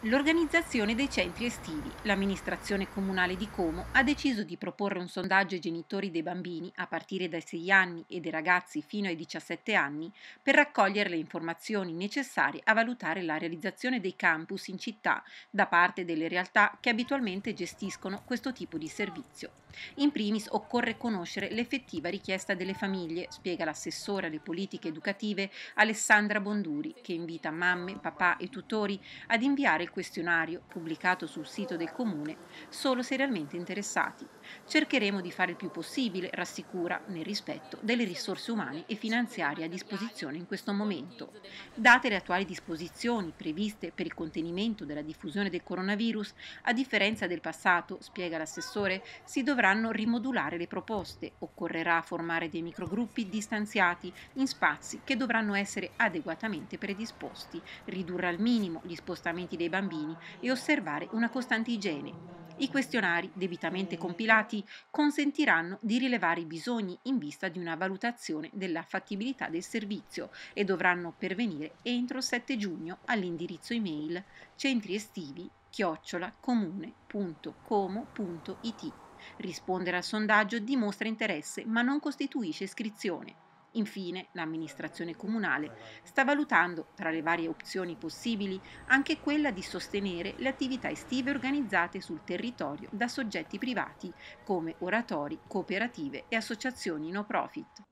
L'organizzazione dei centri estivi. L'amministrazione comunale di Como ha deciso di proporre un sondaggio ai genitori dei bambini a partire dai 6 anni e dei ragazzi fino ai 17 anni per raccogliere le informazioni necessarie a valutare la realizzazione dei campus in città da parte delle realtà che abitualmente gestiscono questo tipo di servizio. In primis occorre conoscere l'effettiva richiesta delle famiglie, spiega l'assessore alle politiche educative Alessandra Bonduri, che invita mamme, papà e tutori ad inviare il questionario pubblicato sul sito del comune solo se realmente interessati. Cercheremo di fare il più possibile, rassicura, nel rispetto delle risorse umane e finanziarie a disposizione in questo momento. Date le attuali disposizioni previste per il contenimento della diffusione del coronavirus, a differenza del passato, spiega l'assessore, si dovranno rimodulare le proposte, occorrerà formare dei microgruppi distanziati in spazi che dovranno essere adeguatamente predisposti, ridurre al minimo gli spostamenti dei bambini e osservare una costante igiene, i questionari, debitamente compilati, consentiranno di rilevare i bisogni in vista di una valutazione della fattibilità del servizio e dovranno pervenire entro il 7 giugno all'indirizzo email centriestivi chiocciolacomune.como.it. Rispondere al sondaggio dimostra interesse ma non costituisce iscrizione. Infine, l'amministrazione comunale sta valutando, tra le varie opzioni possibili, anche quella di sostenere le attività estive organizzate sul territorio da soggetti privati come oratori, cooperative e associazioni no profit.